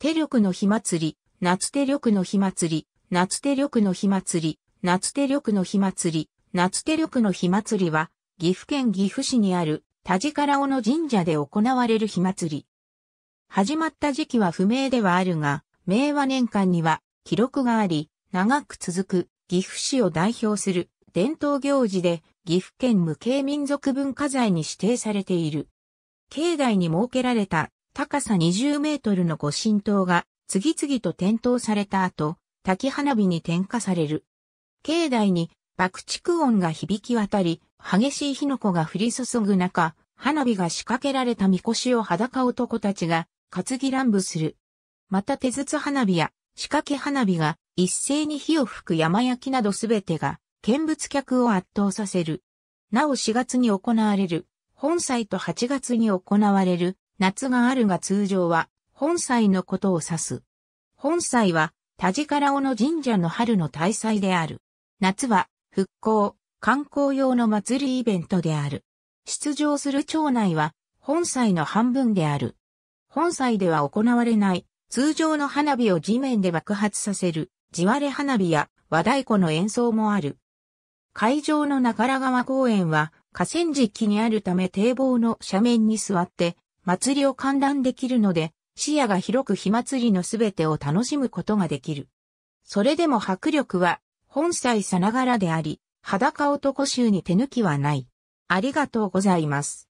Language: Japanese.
手力の火祭り、夏手力の火祭り、夏手力の火祭り、夏手力の火祭り、夏手力の火祭りは、岐阜県岐阜市にある、田地から尾の神社で行われる火祭り。始まった時期は不明ではあるが、明和年間には記録があり、長く続く岐阜市を代表する伝統行事で、岐阜県無形民族文化財に指定されている。境内に設けられた高さ20メートルの御神灯が次々と点灯された後、滝花火に点火される。境内に爆竹音が響き渡り、激しい火の粉が降り注ぐ中、花火が仕掛けられたみこしを裸男たちが担ぎ乱舞する。また手筒花火や仕掛け花火が一斉に火を吹く山焼きなどすべてが見物客を圧倒させる。なお4月に行われる、本祭と8月に行われる夏があるが通常は、本祭のことを指す。本祭は、田地から尾の神社の春の大祭である。夏は、復興、観光用の祭りイベントである。出場する町内は、本祭の半分である。本祭では行われない、通常の花火を地面で爆発させる、地割れ花火や和太鼓の演奏もある。会場の中良川公園は、河川敷にあるため堤防の斜面に座って、祭りを観覧できるので、視野が広く火祭りのすべてを楽しむことができる。それでも迫力は、本祭さながらであり、裸男衆に手抜きはない。ありがとうございます。